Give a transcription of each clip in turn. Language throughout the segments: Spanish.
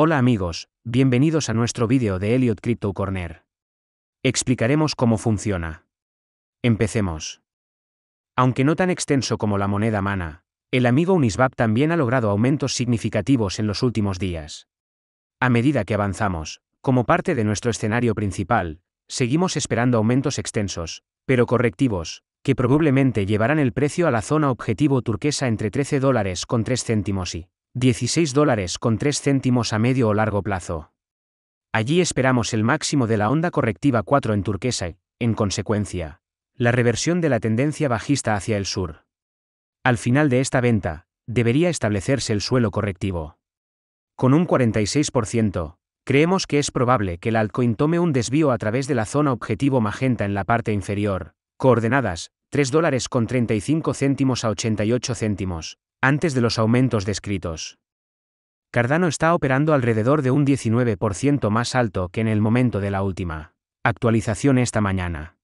Hola amigos, bienvenidos a nuestro vídeo de Elliot Crypto Corner. Explicaremos cómo funciona. Empecemos. Aunque no tan extenso como la moneda mana, el amigo Uniswap también ha logrado aumentos significativos en los últimos días. A medida que avanzamos, como parte de nuestro escenario principal, seguimos esperando aumentos extensos, pero correctivos, que probablemente llevarán el precio a la zona objetivo turquesa entre 13 dólares con 3 céntimos y 16 dólares con 3 céntimos a medio o largo plazo. Allí esperamos el máximo de la onda correctiva 4 en turquesa, y, en consecuencia, la reversión de la tendencia bajista hacia el sur. Al final de esta venta, debería establecerse el suelo correctivo. Con un 46%, creemos que es probable que el altcoin tome un desvío a través de la zona objetivo magenta en la parte inferior, coordenadas 3 dólares con 35 céntimos a 88 céntimos, antes de los aumentos descritos. Cardano está operando alrededor de un 19% más alto que en el momento de la última actualización esta mañana.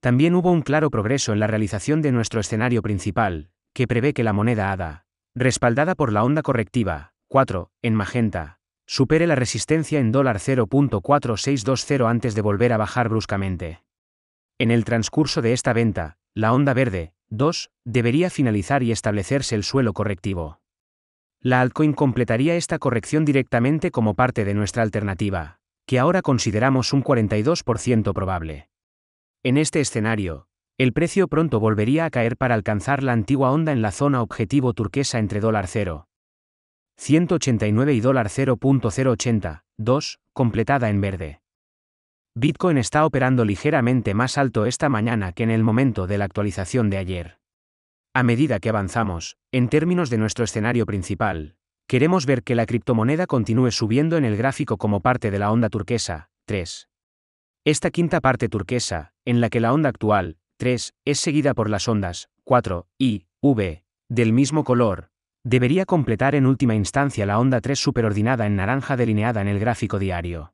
También hubo un claro progreso en la realización de nuestro escenario principal, que prevé que la moneda ADA, respaldada por la onda correctiva, 4, en magenta, supere la resistencia en dólar 0.4620 antes de volver a bajar bruscamente. En el transcurso de esta venta, la onda verde, 2. Debería finalizar y establecerse el suelo correctivo. La altcoin completaría esta corrección directamente como parte de nuestra alternativa, que ahora consideramos un 42% probable. En este escenario, el precio pronto volvería a caer para alcanzar la antigua onda en la zona objetivo turquesa entre dólar 0. y dólar 0.080, 2, completada en verde. Bitcoin está operando ligeramente más alto esta mañana que en el momento de la actualización de ayer. A medida que avanzamos, en términos de nuestro escenario principal, queremos ver que la criptomoneda continúe subiendo en el gráfico como parte de la onda turquesa, 3. Esta quinta parte turquesa, en la que la onda actual, 3, es seguida por las ondas, 4, y, v, del mismo color, debería completar en última instancia la onda 3 superordinada en naranja delineada en el gráfico diario.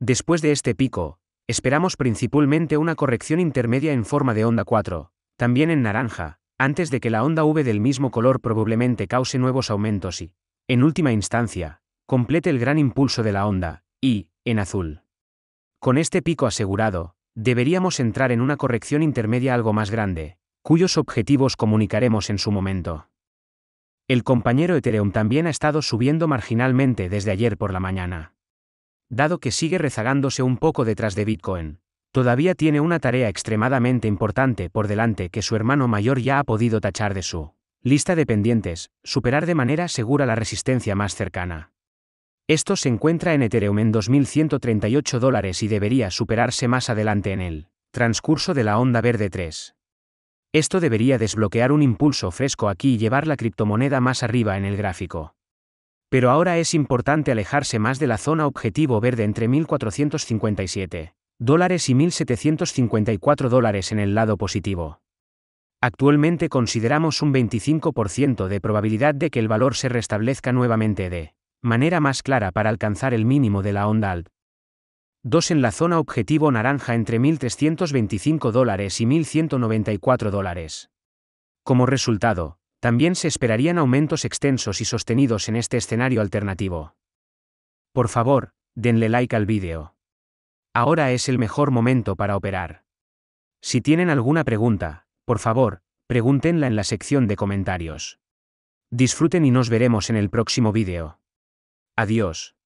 Después de este pico, esperamos principalmente una corrección intermedia en forma de onda 4, también en naranja, antes de que la onda V del mismo color probablemente cause nuevos aumentos y, en última instancia, complete el gran impulso de la onda, y, en azul. Con este pico asegurado, deberíamos entrar en una corrección intermedia algo más grande, cuyos objetivos comunicaremos en su momento. El compañero Ethereum también ha estado subiendo marginalmente desde ayer por la mañana. Dado que sigue rezagándose un poco detrás de Bitcoin, todavía tiene una tarea extremadamente importante por delante que su hermano mayor ya ha podido tachar de su lista de pendientes, superar de manera segura la resistencia más cercana. Esto se encuentra en Ethereum en 2.138 dólares y debería superarse más adelante en el transcurso de la onda verde 3. Esto debería desbloquear un impulso fresco aquí y llevar la criptomoneda más arriba en el gráfico. Pero ahora es importante alejarse más de la zona objetivo verde entre 1.457 dólares y 1.754 dólares en el lado positivo. Actualmente consideramos un 25% de probabilidad de que el valor se restablezca nuevamente de manera más clara para alcanzar el mínimo de la onda alt. 2 en la zona objetivo naranja entre 1.325 dólares y 1.194 dólares. Como resultado, también se esperarían aumentos extensos y sostenidos en este escenario alternativo. Por favor, denle like al vídeo. Ahora es el mejor momento para operar. Si tienen alguna pregunta, por favor, pregúntenla en la sección de comentarios. Disfruten y nos veremos en el próximo vídeo. Adiós.